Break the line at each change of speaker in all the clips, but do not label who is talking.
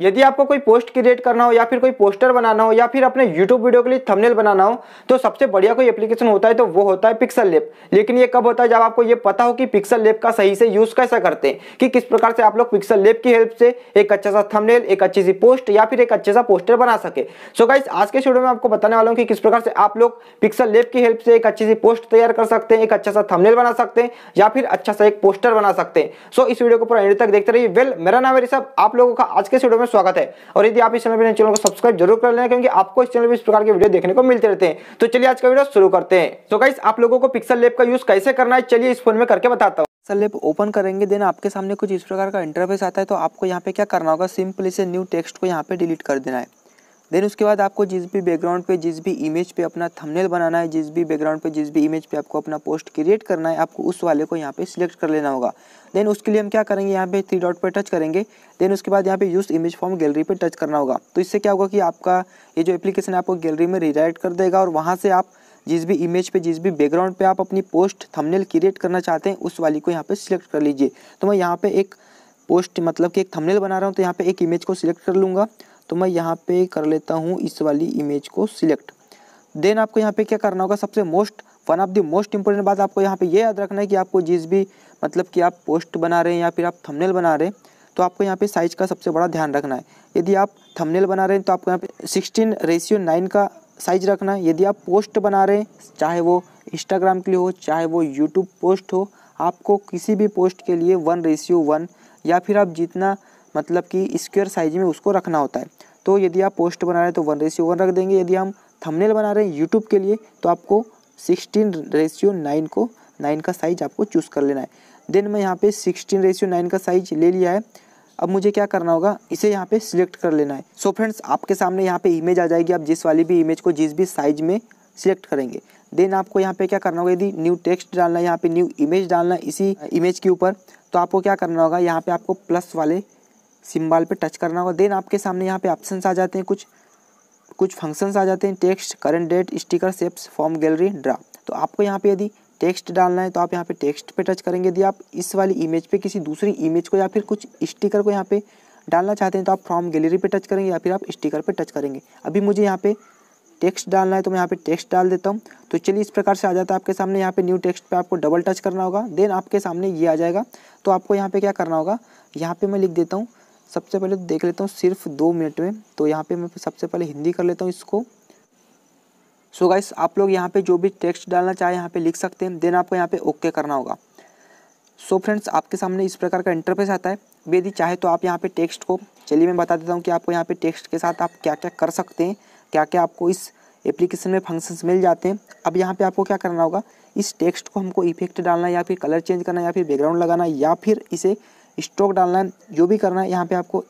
यदि आपको कोई पोस्ट क्रिएट करना हो या फिर कोई पोस्टर बनाना हो या फिर अपने यूट्यूब वीडियो के लिए थंबनेल बनाना हो तो सबसे बढ़िया कोई एप्लीकेशन होता है तो वो होता है पिक्सल लेप लेकिन ये कब होता है जब आपको ये पता हो कि पिक्सल लेप का सही से यूज़ कैसे करते हैं कि किस प्रकार से आप लोग पिक्सल लेप की हेल्प से एक अच्छा सा थमनेल एक अच्छी सी पोस्ट या फिर एक अच्छे सा पोस्टर बना सके सो गाइस आज के स्टूडियो में आपको बताने वाला हूँ कि किस प्रकार से आप लोग पिक्सल लेप की हेल्प से एक अच्छी सी पोस्ट तैयार कर सकते हैं एक अच्छा सा थमनेल बना सकते हैं या फिर अच्छा सा एक पोस्टर बना सकते हैं सो इस वीडियो को पूरा एंड तक देखते रहिए वेल मेरा नाम है ऋषभ आप लोगों का आज के स्टूडियो में स्वागत है और यदि आप इस चैनल पर चैनल को सब्सक्राइब जरूर कर लेना क्योंकि आपको इस चैनल पर इस प्रकार के वीडियो देखने को मिलते रहते हैं तो चलिए आज का वीडियो शुरू करते हैं तो कई आप लोगों को पिक्सल लेप का यूज कैसे करना है चलिए इस फोन में करके बताता हूँ सर लेप ओपन करेंगे देन आपके सामने कुछ इस प्रकार का इंटरफेस आता है तो आपको यहाँ पे क्या करना होगा सिंपली से न्यू टेक्स्ट को यहाँ पे डिलीट कर देना है देन उसके बाद आपको जिस भी बैकग्राउंड पे जिस भी इमेज पे अपना थंबनेल बनाना है जिस भी बैकग्राउंड पे जिस भी इमेज पे आपको अपना पोस्ट क्रिएट करना है आपको उस वाले को यहाँ पे सिलेक्ट कर लेना होगा देन उसके लिए हम क्या करेंगे यहाँ पे थ्री डॉट पर टच करेंगे देन उसके बाद यहाँ पे यूज़ इमेज फॉर्म गैलरी पे टच करना होगा तो इससे क्या होगा कि आपका ये जो एप्लीकेशन है आपको गैलरी में रिडायरेक्ट कर देगा और वहाँ से आप जिस भी इमेज पे जिस भी बैकग्राउंड पे आप अपनी पोस्ट थमनेल क्रिएट करना चाहते हैं उस वाली को यहाँ पे सिलेक्ट कर लीजिए तो मैं यहाँ पे एक पोस्ट मतलब कि एक थमनेल बना रहा हूँ तो यहाँ पे एक इमेज को सिलेक्ट कर लूँगा तो मैं यहाँ पे कर लेता हूँ इस वाली इमेज को सिलेक्ट देन आपको यहाँ पे क्या करना होगा सबसे most one of the most important बात आपको यहाँ पे ये यह याद रखना है कि आपको जिस भी मतलब कि आप पोस्ट बना रहे हैं या फिर आप थंबनेल बना रहे हैं तो आपको यहाँ पे साइज़ का सबसे बड़ा ध्यान रखना है यदि आप थंबनेल बना रहे हैं तो आपको यहाँ पे सिक्सटीन रेशियो नाइन का साइज रखना है यदि आप पोस्ट बना रहे हैं चाहे वो इंस्टाग्राम के लिए हो चाहे वो यूट्यूब पोस्ट हो आपको किसी भी पोस्ट के लिए वन रेशियो वन या फिर आप जितना मतलब कि स्क्वेयर साइज में उसको रखना होता है तो यदि आप पोस्ट बना रहे हैं तो वन रेशियो वन रख देंगे यदि हम थंबनेल बना रहे हैं यूट्यूब के लिए तो आपको सिक्सटीन रेशियो नाइन को नाइन का साइज आपको चूज़ कर लेना है देन मैं यहाँ पे सिक्सटीन रेशियो नाइन का साइज ले लिया है अब मुझे क्या करना होगा इसे यहाँ पे सिलेक्ट कर लेना है सो so फ्रेंड्स आपके सामने यहाँ पे इमेज आ जाएगी आप जिस वाली भी इमेज को जिस भी साइज में सिलेक्ट करेंगे देन आपको यहाँ पे क्या करना होगा यदि न्यू टेक्स्ट डालना है यहाँ पे न्यू इमेज डालना है इसी इमेज के ऊपर तो आपको क्या करना होगा यहाँ पे आपको प्लस वाले सिम्बाल पे टच करना होगा देन आपके सामने यहाँ पे ऑप्शन आ जाते हैं कुछ कुछ फंक्शंस आ जाते हैं text current date sticker shapes form gallery draw तो आपको यहाँ पे यदि टेक्स्ट डालना है तो आप यहाँ पे टेक्स्ट पे टच करेंगे यदि आप इस वाली इमेज पे किसी दूसरी इमेज को या फिर कुछ स्टिकर को यहाँ पे डालना चाहते हैं तो आप फ्रॉम गैलरी पे टच करेंगे या फिर आप स्टिकर पे टच करेंगे अभी मुझे यहाँ पे टेक्स्ट डालना है तो मैं यहाँ पे टेक्स्ट डाल देता हूँ तो चलिए इस प्रकार से आ जाता है आपके सामने यहाँ पे न्यू टेक्स्ट पे आपको डबल टच करना होगा देन आपके सामने ये आ जाएगा तो आपको यहाँ पे क्या करना होगा यहाँ पे मैं लिख देता हूँ सबसे पहले तो देख लेता हूँ सिर्फ दो मिनट में तो यहाँ पे मैं सबसे पहले हिंदी कर लेता हूँ इसको सो गाइस आप लोग यहाँ पे जो भी टेक्स्ट डालना चाहे यहाँ पे लिख सकते हैं देन आपको यहाँ पे ओके करना होगा सो so फ्रेंड्स आपके सामने इस प्रकार का इंटरफेस आता है यदि चाहे तो आप यहाँ पे टेक्स्ट को चलिए मैं बता देता हूँ कि आपको यहाँ पे टेक्स्ट के साथ आप क्या क्या कर सकते हैं क्या क्या आपको इस एप्लीकेशन में फंक्शंस मिल जाते हैं अब यहाँ पे आपको क्या करना होगा इस टेक्स्ट को हमको इफेक्ट डालना या फिर कलर चेंज करना या फिर बैकग्राउंड लगाना या फिर इसे स्ट्रोक डालना है जो भी करना है यहाँ पर आपको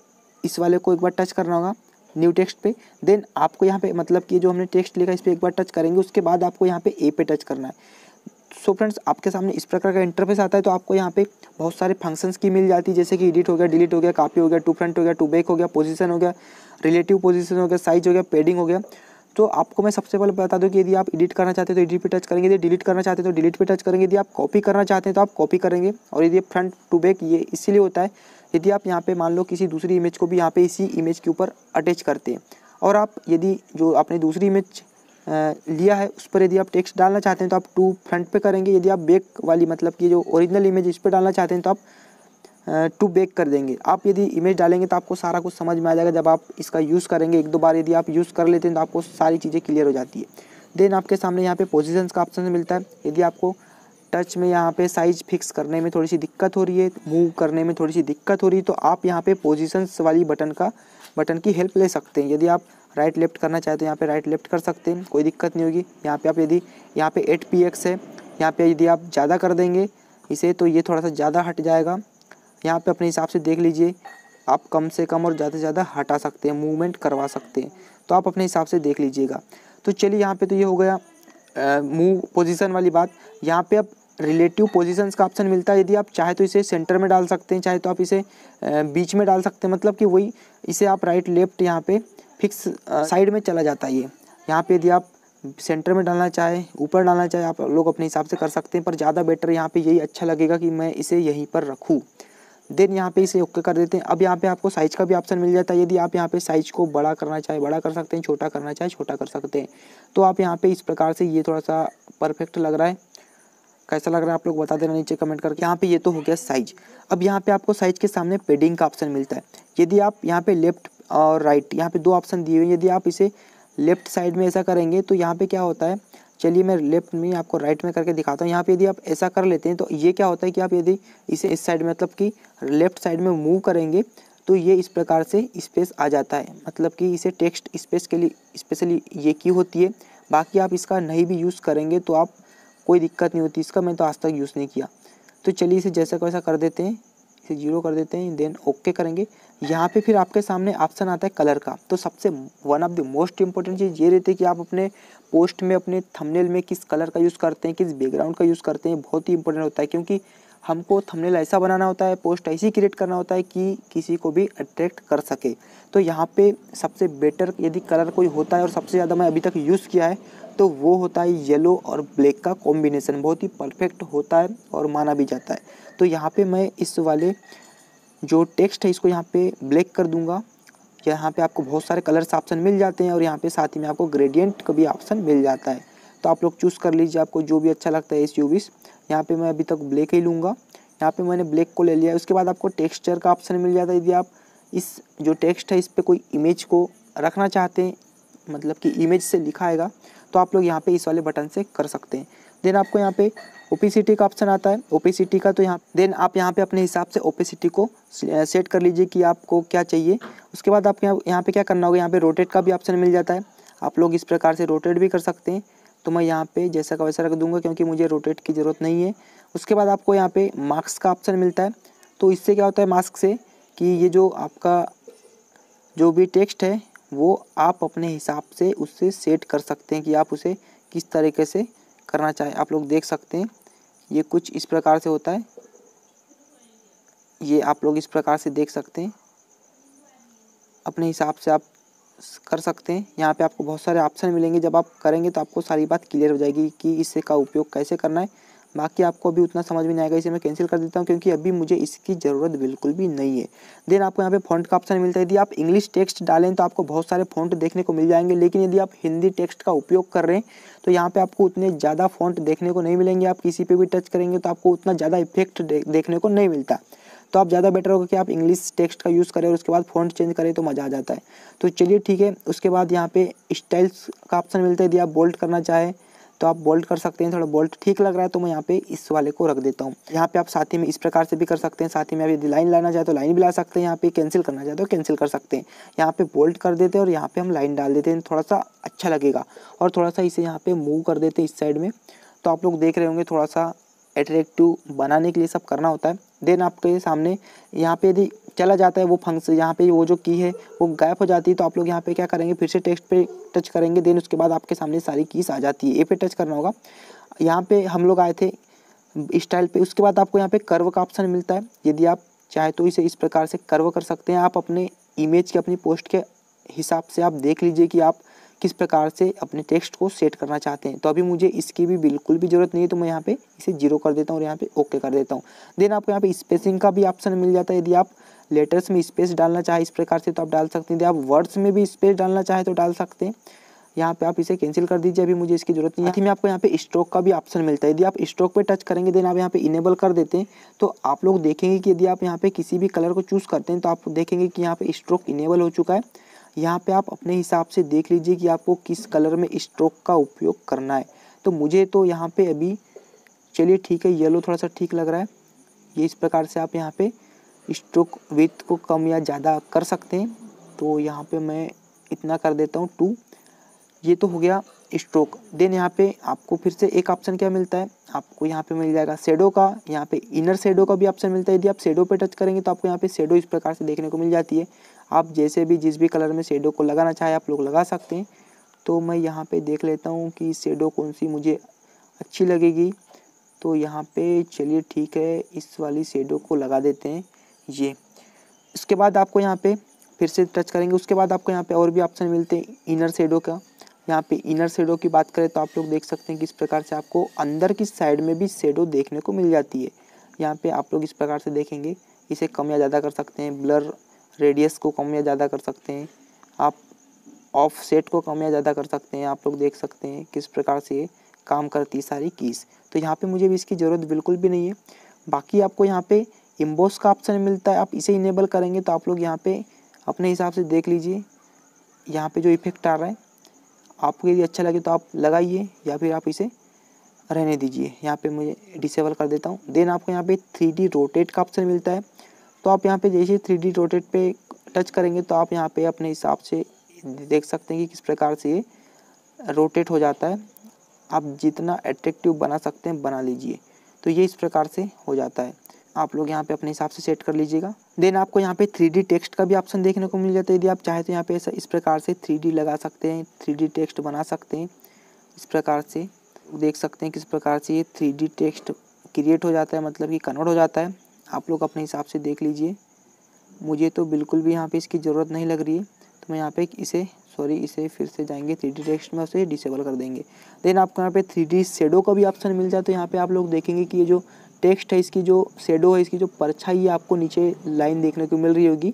इस वाले को एक बार टच करना होगा न्यू टेक्स्ट पे देन आपको यहाँ पे मतलब कि जो हमने टेक्स्ट लिखा इस पर एक बार टच करेंगे उसके बाद आपको यहाँ पे ए पे टच करना है सो so फ्रेंड्स आपके सामने इस प्रकार का इंटरफेस आता है तो आपको यहाँ पे बहुत सारे फंक्शंस की मिल जाती है जैसे कि एडिट हो गया डिलीट हो गया कापी हो गया टू फ्रंट हो गया टू बैक हो गया पोजिशन हो गया रिलेटिव पोजिशन हो गया साइज हो गया पेडिंग हो गया तो आपको मैं सबसे पहले बता दूं कि यदि आप एडिट करना चाहते हैं तो एडिट पे टच करेंगे यदि डिलीट करना चाहते हैं तो डिलीट पे टच करेंगे यदि आप कॉपी करना चाहते हैं तो आप कॉपी करेंगे और यदि फ्रंट टू बैक ये इसीलिए होता है यदि आप यहाँ पे मान लो किसी दूसरी इमेज को भी यहाँ पे इसी इमेज के ऊपर अटैच करते हैं और आप यदि जो आपने दूसरी इमेज लिया है उस पर यदि आप टेक्स्ट डालना चाहते हैं तो आप टू फ्रंट पे करेंगे यदि आप बैक वाली मतलब कि जो ओरिजिनल इमेज इस पर डालना चाहते हैं तो आप टू बैक कर देंगे आप यदि इमेज डालेंगे तो आपको सारा कुछ समझ में आ जाएगा जब आप इसका यूज़ करेंगे एक दो बार यदि आप यूज़ कर लेते हैं तो आपको सारी चीज़ें क्लियर हो जाती है देन आपके सामने यहाँ पे पोजीशंस का ऑप्शन मिलता है यदि आपको टच में यहाँ पे साइज फिक्स करने में थोड़ी सी दिक्कत हो रही है मूव करने में थोड़ी सी दिक्कत हो रही है तो आप यहाँ पे पोजीशंस वाली बटन का बटन की हेल्प ले सकते हैं यदि आप राइट लेफ्ट करना चाहते हैं तो यहाँ पे राइट लेफ्ट कर सकते हैं कोई दिक्कत नहीं होगी यहाँ पे आप यदि यहाँ पे एट पी एक्स है यहाँ पे यदि आप ज़्यादा कर देंगे इसे तो ये थोड़ा सा ज़्यादा हट जाएगा यहाँ पर अपने हिसाब से देख लीजिए आप कम से कम और ज़्यादा से ज़्यादा हटा सकते हैं मूवमेंट करवा सकते हैं तो आप अपने हिसाब से देख लीजिएगा तो चलिए यहाँ पर तो ये हो गया मूव पोजीशन वाली बात यहाँ पे अब रिलेटिव पोजीशंस का ऑप्शन मिलता है यदि आप चाहे तो इसे सेंटर में डाल सकते हैं चाहे तो आप इसे बीच में डाल सकते हैं मतलब कि वही इसे आप राइट लेफ्ट यहाँ पे फिक्स साइड में चला जाता है ये यहाँ पे यदि आप सेंटर में डालना चाहे ऊपर डालना चाहे आप लोग अपने हिसाब से कर सकते हैं पर ज़्यादा बेटर यहाँ पे यही अच्छा लगेगा कि मैं इसे यहीं पर रखूँ देन यहाँ पे इसे ओके कर देते हैं अब यहाँ पे आपको साइज़ का भी ऑप्शन मिल जाता है यदि आप यहाँ पे साइज़ को बड़ा करना चाहे बड़ा कर सकते हैं छोटा करना चाहे छोटा कर सकते हैं तो आप यहाँ पे इस प्रकार से ये थोड़ा सा परफेक्ट लग रहा है कैसा लग रहा है आप लोग बता देना नीचे कमेंट करके यहाँ पे ये तो हो गया साइज अब यहाँ पे आपको साइज के सामने पेडिंग का ऑप्शन मिलता है यदि आप यहाँ पे लेफ्ट और राइट यहाँ पे दो ऑप्शन दिए हुए यदि आप इसे लेफ्ट साइड में ऐसा करेंगे तो यहाँ पे क्या होता है चलिए मैं लेफ्ट में आपको राइट में करके दिखाता हूँ यहाँ पे यदि आप ऐसा कर लेते हैं तो ये क्या होता है कि आप यदि इसे इस साइड में मतलब कि लेफ्ट साइड में मूव करेंगे तो ये इस प्रकार से स्पेस आ जाता है मतलब कि इसे टेक्स्ट स्पेस के लिए स्पेशली ये की होती है बाकी आप इसका नहीं भी यूज़ करेंगे तो आप कोई दिक्कत नहीं होती इसका मैं तो आज तक यूज़ नहीं किया तो चलिए इसे जैसा को वैसा कर देते हैं इसे जीरो कर देते हैं देन ओके करेंगे यहाँ पे फिर आपके सामने ऑप्शन आता है कलर का तो सबसे one of the most important चीज़ ये रहती है कि आप अपने पोस्ट में अपने थंबनेल में किस कलर का यूज़ करते हैं किस बैकग्राउंड का यूज़ करते हैं बहुत ही इंपॉर्टेंट होता है क्योंकि हमको थंबनेल ऐसा बनाना होता है पोस्ट ऐसी क्रिएट करना होता है कि किसी को भी अट्रैक्ट कर सके तो यहाँ पे सबसे बेटर यदि कलर कोई होता है और सबसे ज़्यादा मैं अभी तक यूज़ किया है तो वो होता है येलो और ब्लैक का कॉम्बिनेसन बहुत ही परफेक्ट होता है और माना भी जाता है तो यहाँ पर मैं इस वाले जो टेक्स्ट है इसको यहाँ पर ब्लैक कर दूँगा यहाँ पे आपको बहुत सारे कलर्स ऑप्शन मिल जाते हैं और यहाँ पे साथ ही में आपको ग्रेडियंट का भी ऑप्शन मिल जाता है तो आप लोग चूज़ कर लीजिए आपको जो भी अच्छा लगता है एस यहाँ पे मैं अभी तक ब्लैक ही लूँगा यहाँ पे मैंने ब्लैक को ले लिया उसके बाद आपको टेक्सचर का ऑप्शन मिल जाता है यदि आप इस जो टेक्स्ट है इस पर कोई इमेज को रखना चाहते हैं मतलब कि इमेज से लिखा आएगा तो आप लोग यहाँ पे इस वाले बटन से कर सकते हैं देन आपको यहाँ पे ओपेसिटी का ऑप्शन आता है ओपेसिटी का तो यहाँ देन आप यहाँ पे अपने हिसाब से ओपेसिटी को सेट कर लीजिए कि आपको क्या चाहिए उसके बाद आप यहाँ यहाँ पे क्या करना होगा यहाँ पे रोटेट का भी ऑप्शन मिल जाता है आप लोग इस प्रकार से रोटेट भी कर सकते हैं तो मैं यहाँ पे जैसा का वैसा रख दूंगा क्योंकि मुझे रोटेट की ज़रूरत नहीं है उसके बाद आपको यहाँ पे मास्क का ऑप्शन मिलता है तो इससे क्या होता है मास्क से कि ये जो आपका जो भी टेक्स्ट है वो आप अपने हिसाब से उससे सेट कर सकते हैं कि आप उसे किस तरीके से करना चाहें आप लोग देख सकते हैं ये कुछ इस प्रकार से होता है ये आप लोग इस प्रकार से देख सकते हैं अपने हिसाब से आप कर सकते हैं यहाँ पे आपको बहुत सारे ऑप्शन मिलेंगे जब आप करेंगे तो आपको सारी बात क्लियर हो जाएगी कि इससे का उपयोग कैसे करना है बाकी आपको अभी उतना समझ में नहीं आएगा इसे मैं कैंसिल कर देता हूँ क्योंकि अभी मुझे इसकी ज़रूरत बिल्कुल भी नहीं है देन आपको यहाँ पे फॉन्ट का ऑप्शन मिलता है यदि आप इंग्लिश टेक्स्ट डालें तो आपको बहुत सारे फॉन्ट देखने को मिल जाएंगे लेकिन यदि आप हिंदी टेक्स्ट का उपयोग कर रहे हैं तो यहाँ पर आपको उतने ज़्यादा फॉन्ट देखने को नहीं मिलेंगे आप किसी पर भी टच करेंगे तो आपको उतना ज़्यादा इफेक्ट देखने को नहीं मिलता तो आप ज़्यादा बेटर होगा कि आप इंग्लिश टेक्स्ट का यूज़ करें और उसके बाद फ़ॉन्ट चेंज करें तो मज़ा आ जाता है तो चलिए ठीक है उसके बाद यहाँ पे स्टाइल्स का ऑप्शन मिलता है यदि आप बोल्ट करना चाहें तो आप बोल्ट कर सकते हैं थोड़ा बोल्ट ठीक लग रहा है तो मैं यहाँ पे इस वाले को रख देता हूँ यहाँ पे आप साथ ही में इस प्रकार से भी कर सकते हैं साथ ही में आप यदि लाइन लाना चाहे तो लाइन भी ला सकते हैं यहाँ पे कैंसिल करना चाहे तो कैंसिल कर सकते हैं यहाँ पे बोल्ट कर देते हैं और यहाँ पे हम लाइन डाल देते हैं थोड़ा सा अच्छा लगेगा और थोड़ा सा इसे यहाँ पे मूव कर देते हैं इस साइड में तो आप लोग देख रहे होंगे थोड़ा सा एट्रैक्टिव बनाने के लिए सब करना होता है देन आपके सामने यहाँ पे यदि चला जाता है वो फंक्शन यहाँ पे वो जो की है वो गायब हो जाती है तो आप लोग यहाँ पे क्या करेंगे फिर से टेक्स्ट पे टच करेंगे देन उसके बाद आपके सामने सारी कीस आ जाती है ए पे टच करना होगा यहाँ पे हम लोग आए थे स्टाइल पे उसके बाद आपको यहाँ पे कर्व का ऑप्शन मिलता है यदि आप चाहे तो इसे इस प्रकार से कर्व कर सकते हैं आप अपने इमेज के अपनी पोस्ट के हिसाब से आप देख लीजिए कि आप किस प्रकार से अपने टेक्स्ट को सेट करना चाहते हैं तो अभी मुझे इसकी भी बिल्कुल भी ज़रूरत नहीं है तो मैं यहाँ पे इसे जीरो कर देता हूँ और यहाँ पे ओके कर देता हूँ देन आपको यहाँ पे स्पेसिंग का भी ऑप्शन मिल जाता है यदि आप लेटर्स में स्पेस डालना चाहें इस प्रकार से तो आप डाल सकते हैं यदि आप वर्ड्स में भी स्पेस डालना चाहें तो डाल सकते हैं यहाँ पे आप इसे कैंसिल कर दीजिए अभी मुझे इसकी जरूरत नहीं है मैं आपको यहाँ पे स्ट्रोक का भी ऑप्शन मिलता है यदि आप स्ट्रोक पे टच करेंगे देन आप यहाँ पे इनेबल कर देते हैं तो आप लोग देखेंगे कि यदि आप यहाँ पे किसी भी कलर को चूज़ करते हैं तो आप देखेंगे कि यहाँ पे स्ट्रोक इनेबल हो चुका है यहाँ पे आप अपने हिसाब से देख लीजिए कि आपको किस कलर में स्ट्रोक का उपयोग करना है तो मुझे तो यहाँ पे अभी चलिए ठीक है येलो थोड़ा सा ठीक लग रहा है ये इस प्रकार से आप यहाँ पे स्ट्रोक विथ को कम या ज़्यादा कर सकते हैं तो यहाँ पे मैं इतना कर देता हूँ टू ये तो हो गया स्ट्रोक देन यहाँ पे आपको फिर से एक ऑप्शन क्या मिलता है आपको यहाँ पे मिल जाएगा शेडो का यहाँ पे इनर शेडो का भी ऑप्शन मिलता है यदि आप शेडो पे टच करेंगे तो आपको यहाँ पे शेडो इस प्रकार से देखने को मिल जाती है आप जैसे भी जिस भी कलर में शेडो को लगाना चाहे आप लोग लगा सकते हैं तो मैं यहाँ पे देख लेता हूँ कि शेडो कौन सी मुझे अच्छी लगेगी तो यहाँ पे चलिए ठीक है इस वाली शेडो को लगा देते हैं ये उसके बाद आपको यहाँ पे फिर से टच करेंगे उसके बाद आपको यहाँ पे और भी ऑप्शन मिलते हैं इनर शेडो का यहाँ पे इनर शेडो की बात करें तो आप लोग देख सकते हैं कि इस प्रकार से आपको अंदर की साइड में भी शेडो देखने को मिल जाती है यहाँ पे आप लोग इस प्रकार से देखेंगे इसे कम या ज़्यादा कर सकते हैं ब्लर रेडियस को कम या ज़्यादा कर सकते हैं आप ऑफ सेट को कम या ज़्यादा कर सकते हैं आप लोग देख सकते हैं किस प्रकार से ये काम करती है सारी कीज़ तो यहाँ पे मुझे भी इसकी ज़रूरत बिल्कुल भी नहीं है बाकी आपको यहाँ पे इम्बोस का ऑप्शन मिलता है आप इसे इनेबल करेंगे तो आप लोग यहाँ पे अपने हिसाब से देख लीजिए यहाँ पे जो इफेक्ट आ रहा है आपको यदि अच्छा लगे तो आप लगाइए या फिर आप इसे रहने दीजिए यहाँ पे मुझे डिसेबल कर देता हूँ देन आपको यहाँ पे थ्री रोटेट का ऑप्शन मिलता है तो आप यहाँ पे जैसे थ्री डी रोटेट पे टच करेंगे तो आप यहाँ पे अपने हिसाब से देख सकते हैं कि किस प्रकार से ये रोटेट हो जाता है आप जितना एट्रेक्टिव बना सकते हैं बना लीजिए तो ये इस प्रकार से हो जाता है आप लोग यहाँ पे अपने हिसाब से सेट कर लीजिएगा देन आपको यहाँ पे थ्री डी टेक्स्ट का भी ऑप्शन देखने को मिल जाता है यदि आप चाहे तो यहाँ पे इस प्रकार से थ्री डी लगा सकते हैं थ्री डी टेक्स्ट बना सकते हैं इस प्रकार से देख सकते हैं किस प्रकार से ये थ्री डी टेक्स्ट क्रिएट हो जाता है मतलब कि कन्वर्ट हो जाता है आप लोग अपने हिसाब से देख लीजिए मुझे तो बिल्कुल भी यहाँ पे इसकी ज़रूरत नहीं लग रही है तो मैं यहाँ पे इसे सॉरी इसे फिर से जाएंगे थ्री डी टेक्स्ट में उसे डिसेबल कर देंगे देन आपको यहाँ पे थ्री डी शेडो का भी ऑप्शन मिल जाए तो यहाँ पे आप लोग देखेंगे कि ये जो टेक्स्ट है इसकी जो शेडो है इसकी जो परछाई है आपको नीचे लाइन देखने को मिल रही होगी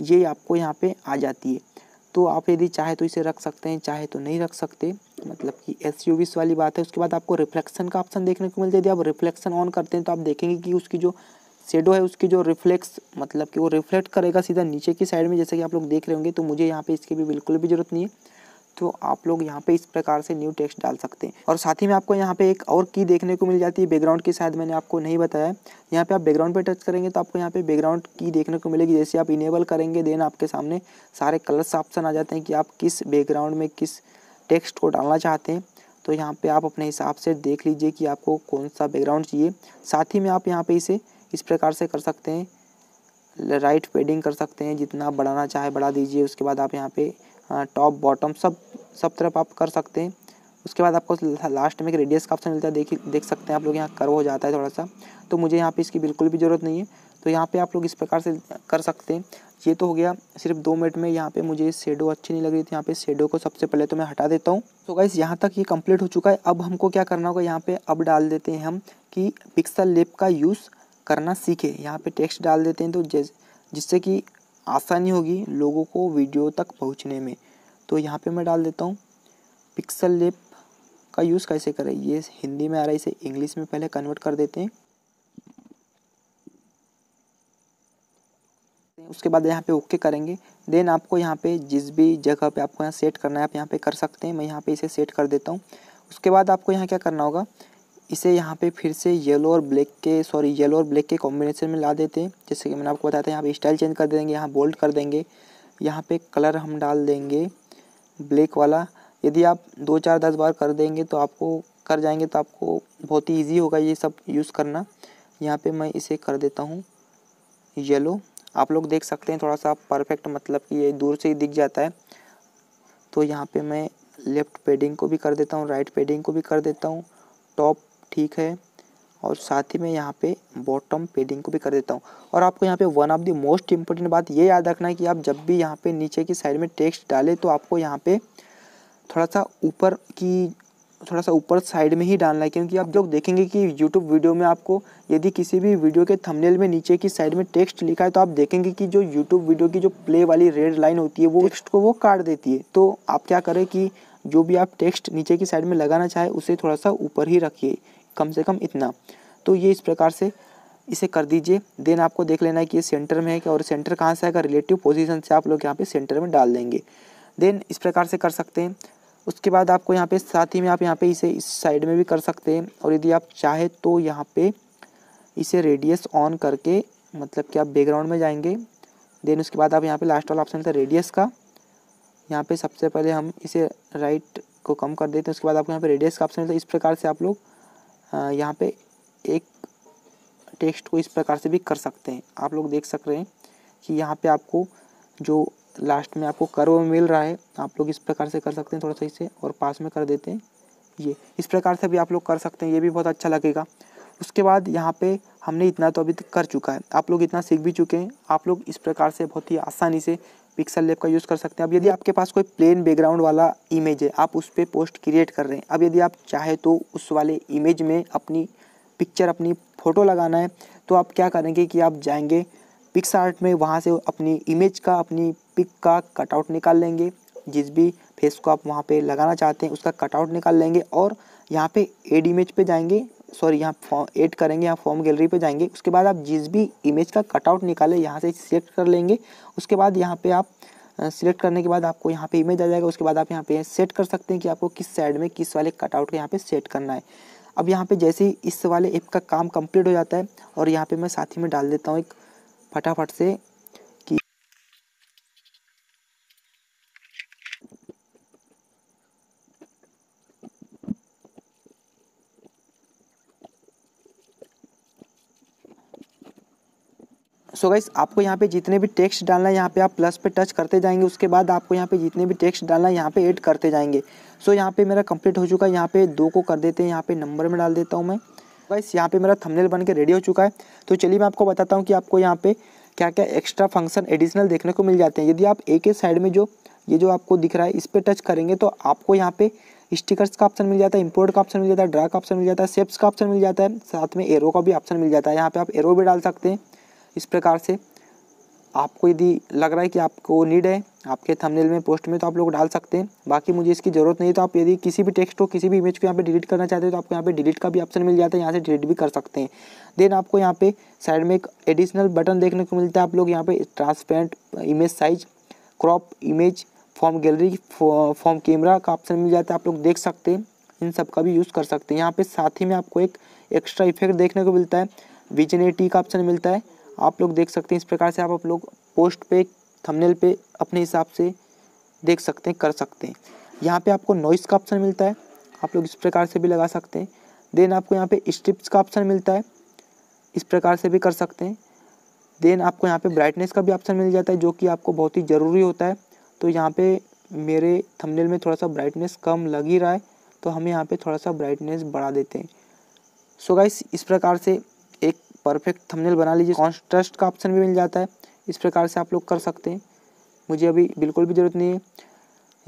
ये आपको यहाँ पर आ जाती है तो आप यदि चाहे तो इसे रख सकते हैं चाहे तो नहीं रख सकते मतलब कि एस यू वाली बात है उसके बाद आपको रिफ्लेक्शन का ऑप्शन देखने को मिल जाए यदि आप रिफ्लेक्शन ऑन करते हैं तो आप देखेंगे कि उसकी जो शेडो है उसकी जो रिफ्लेक्स मतलब कि वो रिफ्लेक्ट करेगा सीधा नीचे की साइड में जैसे कि आप लोग देख रहे होंगे तो मुझे यहाँ पे इसकी भी बिल्कुल भी ज़रूरत नहीं है तो आप लोग यहाँ पे इस प्रकार से न्यू टेक्स्ट डाल सकते हैं और साथ ही में आपको यहाँ पे एक और की देखने को मिल जाती है बैकग्राउंड की शायद मैंने आपको नहीं बताया यहाँ पे आप बैकग्राउंड पे टच करेंगे तो आपको यहाँ पे बैकग्राउंड की देखने को मिलेगी जैसे आप इनेबल करेंगे देन आपके सामने सारे कलर्स ऑप्शन आ जाते हैं कि आप किस बैकग्राउंड में किस टेक्स्ट को डालना चाहते हैं तो यहाँ पर आप अपने हिसाब से देख लीजिए कि आपको कौन सा बैकग्राउंड चाहिए साथ ही में आप यहाँ पर इसे इस प्रकार से कर सकते हैं राइट पेडिंग कर सकते हैं जितना आप बढ़ाना चाहे बढ़ा दीजिए उसके बाद आप यहाँ पे टॉप बॉटम सब सब तरफ आप कर सकते हैं उसके बाद आपको लास्ट में एक रेडियस का ऑप्शन मिलता है देख देख सकते हैं आप लोग यहाँ कर्व हो जाता है थोड़ा सा तो मुझे यहाँ पे इसकी बिल्कुल भी ज़रूरत नहीं है तो यहाँ पे आप लोग इस प्रकार से कर सकते हैं ये तो हो गया सिर्फ दो मिनट में यहाँ पे मुझे शेडो अच्छी नहीं लग रही थी यहाँ पे शेडो को सबसे पहले तो मैं हटा देता हूँ तो गाइस यहाँ तक ये कम्प्लीट हो चुका है अब हमको क्या करना होगा यहाँ पर अब डाल देते हैं हम कि पिक्सल लेप का यूज़ करना सीखे यहाँ पे टेक्स्ट डाल देते हैं तो जैसे जिससे कि आसानी होगी लोगों को वीडियो तक पहुँचने में तो यहाँ पे मैं डाल देता हूँ पिक्सल लेप का यूज़ कैसे करें ये हिंदी में आ रहा है इसे इंग्लिश में पहले कन्वर्ट कर देते हैं उसके बाद यहाँ पे ओके करेंगे देन आपको यहाँ पे जिस भी जगह पे आपको यहाँ सेट करना है आप यहाँ पे कर सकते हैं मैं यहाँ पे इसे सेट कर देता हूँ उसके बाद आपको यहाँ क्या करना होगा इसे यहाँ पे फिर से येलो और ब्लैक के सॉरी येलो और ब्लैक के कॉम्बिनेशन में ला देते हैं जैसे कि मैंने आपको बताया था यहाँ पे स्टाइल चेंज कर देंगे यहाँ बोल्ड कर देंगे यहाँ पे कलर हम डाल देंगे ब्लैक वाला यदि आप दो चार दस बार कर देंगे तो आपको कर जाएंगे तो आपको बहुत ही ईजी होगा ये सब यूज़ करना यहाँ पर मैं इसे कर देता हूँ येलो आप लोग देख सकते हैं थोड़ा सा परफेक्ट मतलब कि ये दूर से ही दिख जाता है तो यहाँ पर मैं लेफ़्ट पेडिंग को भी कर देता हूँ राइट पेडिंग को भी कर देता हूँ टॉप ठीक है और साथ ही मैं यहाँ पे बॉटम पेडिंग को भी कर देता हूँ और आपको यहाँ पे one of the most important बात ये याद रखना है कि आप जब भी यहाँ पे नीचे की साइड में टेक्स्ट डालें तो आपको यहाँ पे थोड़ा सा ऊपर की थोड़ा सा ऊपर साइड में ही डालना है क्योंकि आप लोग देखेंगे कि यूट्यूब वीडियो में आपको यदि किसी भी वीडियो के थंबनेल में नीचे की साइड में टेक्स्ट लिखा है तो आप देखेंगे कि जो यूट्यूब वीडियो की जो प्ले वाली रेड लाइन होती है वो टेक्स्ट को वो काट देती है तो आप क्या करें कि जो भी आप टेक्स्ट नीचे की साइड में लगाना चाहें उसे थोड़ा सा ऊपर ही रखिए कम से कम इतना तो ये इस प्रकार से इसे कर दीजिए देन आपको देख लेना है कि ये सेंटर में है क्या और सेंटर कहाँ से आएगा रिलेटिव पोजीशन से आप लोग यहाँ पे सेंटर में डाल देंगे देन इस प्रकार से कर सकते हैं उसके बाद आपको यहाँ पे साथ ही में आप यहाँ पे इसे इस साइड में भी कर सकते हैं और यदि आप चाहें तो यहाँ पे इसे रेडियस ऑन करके मतलब कि आप बैकग्राउंड में जाएंगे देन उसके बाद आप यहाँ पे लास्ट वाला ऑप्शन था रेडियस का यहाँ पे सबसे पहले हम इसे राइट को कम कर देते हैं उसके बाद आपको यहाँ पे रेडियस का ऑप्शन मिलता है इस प्रकार से आप लोग यहाँ पे एक टेक्स्ट को इस प्रकार से भी कर सकते हैं आप लोग देख सक रहे हैं कि यहाँ पे आपको जो लास्ट में आपको कर्व मिल रहा है आप लोग इस प्रकार से कर सकते हैं थोड़ा सा इसे और पास में कर देते हैं ये इस प्रकार से भी आप लोग कर सकते हैं ये भी बहुत अच्छा लगेगा उसके बाद यहाँ पे हमने इतना तो अभी तक कर चुका है आप लोग इतना सीख भी चुके हैं आप लोग इस प्रकार से बहुत ही आसानी से पिक्सल लेप का यूज़ कर सकते हैं अब यदि आपके पास कोई प्लेन बैकग्राउंड वाला इमेज है आप उस पर पोस्ट क्रिएट कर रहे हैं अब यदि आप चाहे तो उस वाले इमेज में अपनी पिक्चर अपनी फ़ोटो लगाना है तो आप क्या करेंगे कि आप जाएंगे पिक्स आर्ट में वहाँ से अपनी इमेज का अपनी पिक का कटआउट निकाल लेंगे जिस भी फेस को आप वहाँ पे लगाना चाहते हैं उसका कटआउट निकाल लेंगे और यहाँ पे एड इमेज पे जाएंगे सॉरी यहाँ एड करेंगे यहाँ फॉर्म गैलरी पे जाएंगे उसके बाद आप जिस भी इमेज का कटआउट निकाले यहाँ से सिलेक्ट कर लेंगे उसके बाद यहाँ पे आप सिलेक्ट करने के बाद आपको यहाँ पे इमेज आ जाएगा उसके बाद आप यहाँ पे सेट कर सकते हैं कि आपको किस साइड में किस वाले कटआउट को यहाँ पे सेट करना है अब यहाँ पे जैसे ही इस वाले ऐप का काम कंप्लीट हो जाता है और यहाँ पे मैं साथ ही में डाल देता हूँ एक फटाफट से सो गाइस आपको यहाँ पे जितने भी टेक्स्ट डालना है यहाँ पे आप प्लस पे टच करते जाएंगे उसके बाद आपको यहाँ पे जितने भी टेक्स्ट डालना है यहाँ पे ऐड करते जाएंगे सो so, यहाँ पे मेरा कंप्लीट हो चुका है यहाँ पे दो को कर देते हैं यहाँ पे नंबर में डाल देता हूँ मैं गाइस यहाँ पे मेरा थंबनेल बन के रेडी हो चुका है तो चलिए मैं आपको बताता हूँ कि आपको यहाँ पे क्या क्या एक्स्ट्रा फंक्शन एडिशनल देखने को मिल जाते हैं यदि आप एक ही साइड में जो ये जो आपको दिख रहा है इस पर टच करेंगे तो आपको यहाँ पे स्टिकर्स का ऑप्शन मिल जाता है इंपोर्ट का ऑप्शन मिल जाता है ड्रा का ऑप्शन मिल जाता है सेप्स का ऑप्शन मिल जाता है साथ में एरो का भी ऑप्शन मिल जाता है यहाँ पे आप एरो भी डाल सकते हैं इस प्रकार से आपको यदि लग रहा है कि आपको नीड है आपके थंबनेल में पोस्ट में तो आप लोग डाल सकते हैं बाकी मुझे इसकी ज़रूरत नहीं तो आप यदि किसी भी टेक्स्ट को किसी भी इमेज को यहाँ पे डिलीट करना चाहते हो तो आपको यहाँ पे डिलीट का भी ऑप्शन मिल जाता है यहाँ से डिलीट भी कर सकते हैं देन आपको यहाँ पे साइड में एक एडिशनल बटन देखने को मिलता है आप लोग यहाँ पर transparent image size crop image form gallery form camera का ऑप्शन मिल जाता है आप लोग देख सकते हैं इन सब का भी यूज़ कर सकते हैं यहाँ पर साथ ही में आपको एक एक्स्ट्रा इफेक्ट देखने को मिलता है विजनेटी का ऑप्शन मिलता है आप लोग देख सकते हैं इस प्रकार से आप आप लोग पोस्ट पे थंबनेल पे अपने हिसाब से देख सकते हैं कर सकते हैं यहाँ पे आपको नॉइस का ऑप्शन मिलता है आप लोग इस प्रकार से भी लगा सकते हैं देन आपको यहाँ पे स्ट्रिप्स का ऑप्शन मिलता है इस प्रकार से भी कर सकते हैं देन आपको यहाँ पे ब्राइटनेस का भी ऑप्शन मिल जाता है जो कि आपको बहुत ही ज़रूरी होता है तो यहाँ पे मेरे थंबनेल में थोड़ा सा ब्राइटनेस कम लग ही रहा है तो हम यहाँ पे थोड़ा सा ब्राइटनेस बढ़ा देते हैं सो so गाइस इस प्रकार से परफेक्ट थंबनेल बना लीजिए कॉन्ट्रास्ट का ऑप्शन भी मिल जाता है इस प्रकार से आप लोग कर सकते हैं मुझे अभी बिल्कुल भी ज़रूरत नहीं है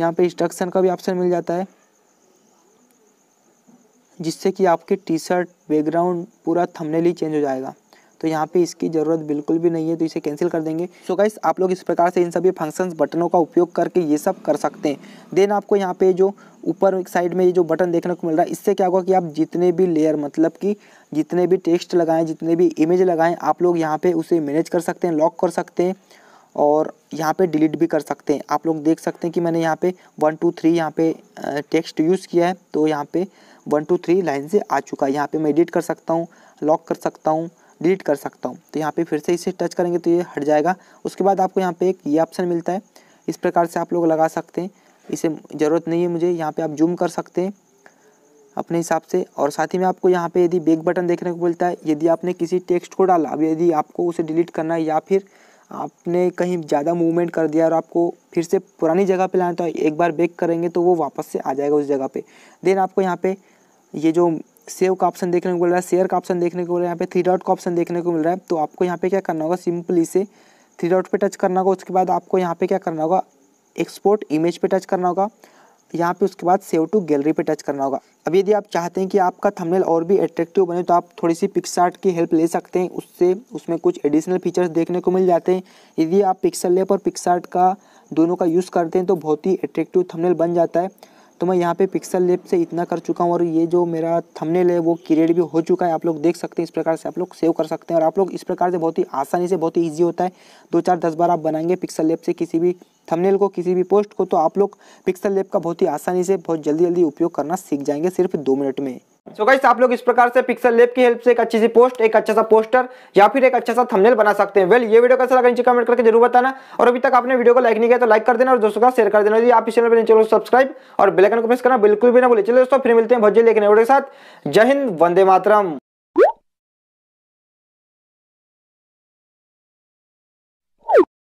यहाँ पे इंस्ट्रक्शन का भी ऑप्शन मिल जाता है जिससे कि आपके टी शर्ट बैकग्राउंड पूरा थंबनेल ही चेंज हो जाएगा तो यहाँ पे इसकी ज़रूरत बिल्कुल भी नहीं है तो इसे कैंसिल कर देंगे सो so गाइस आप लोग इस प्रकार से इन सभी फंक्शंस बटनों का उपयोग करके ये सब कर सकते हैं देन आपको यहाँ पे जो ऊपर साइड में ये जो बटन देखने को मिल रहा है इससे क्या होगा कि आप जितने भी लेयर मतलब कि जितने भी टेक्स्ट लगाएं जितने भी इमेज लगाएं आप लोग यहाँ पर उसे मैनेज कर सकते हैं लॉक कर सकते हैं और यहाँ पे डिलीट भी कर सकते हैं आप लोग देख सकते हैं कि मैंने यहाँ पे वन टू थ्री यहाँ पे टेक्स्ट यूज़ किया है तो यहाँ पे वन टू थ्री लाइन से आ चुका है यहाँ पे मैं एडिट कर सकता हूँ लॉक कर सकता हूँ डिलीट कर सकता हूँ तो यहाँ पे फिर से इसे टच करेंगे तो ये हट जाएगा उसके बाद आपको यहाँ पे एक ये ऑप्शन मिलता है इस प्रकार से आप लोग लगा सकते हैं इसे ज़रूरत नहीं है मुझे यहाँ पे आप जूम कर सकते हैं अपने हिसाब से और साथ ही में आपको यहाँ पे यदि बेक बटन देखने को मिलता है यदि आपने किसी टेक्स्ट को डाला अब यदि आपको उसे डिलीट करना है या फिर आपने कहीं ज़्यादा मूवमेंट कर दिया और आपको फिर से पुरानी जगह पर लाना तो एक बार बेक करेंगे तो वो वापस से आ जाएगा उस जगह पर देन आपको यहाँ पर ये जो सेव का ऑप्शन देखने को मिल रहा है शेयर का ऑप्शन देखने को मिल रहा है यहाँ पे थ्री डॉट का ऑप्शन देखने को मिल रहा है तो आपको यहाँ पे क्या करना होगा सिंपली से थ्री डॉट पे टच करना होगा उसके बाद आपको यहाँ पे क्या करना होगा एक्सपोर्ट इमेज पे टच करना होगा यहाँ पे उसके बाद सेव टू गैलरी पे टच करना होगा अब यदि आप चाहते हैं कि आपका थंबनेल और भी अट्रैक्टिव बने तो आप थोड़ी सी पिक्सार्ट की हेल्प ले सकते हैं उससे उसमें कुछ एडिशनल फीचर्स देखने को मिल जाते हैं यदि आप पिक्सल लेप और पिक्सार्ट का दोनों का यूज़ करते हैं तो बहुत ही अट्रैक्टिव थंबनेल बन जाता है तो मैं यहाँ पे पिक्सल लेप से इतना कर चुका हूँ और ये जो मेरा थंबनेल है वो क्रिएट भी हो चुका है आप लोग देख सकते हैं इस प्रकार से आप लोग सेव कर सकते हैं और आप लोग इस प्रकार से बहुत ही आसानी से बहुत ही ईजी होता है दो चार दस बार आप बनाएंगे पिक्सल लेप से किसी भी थंबनेल को किसी भी पोस्ट को तो आप लोग पिक्सल लेप का बहुत ही आसानी से बहुत जल्दी जल्दी उपयोग करना सीख जाएंगे सिर्फ दो मिनट में सो so गाइस आप लोग इस प्रकार से पिक्सल लेप की हेल्प से एक अच्छी सी पोस्ट एक अच्छा सा पोस्टर या फिर एक अच्छा सा थंबनेल बना सकते हैं वेल well, ये वीडियो कैसा लगा नीचे कमेंट करके जरूर बताना और अभी तक आपने वीडियो को लाइक नहीं किया तो लाइक कर देना और दोस्तों का शेयर कर देना यदि आप इस चैनल पर नीचे सब्सक्राइब तो और बेलाइकन को प्रेस करना बिल्कुल भी ना बोले चलो दोस्तों फिर मिलते हैं बहुत लेकिन वीडियो के साथ जय हिंद वंदे मातरम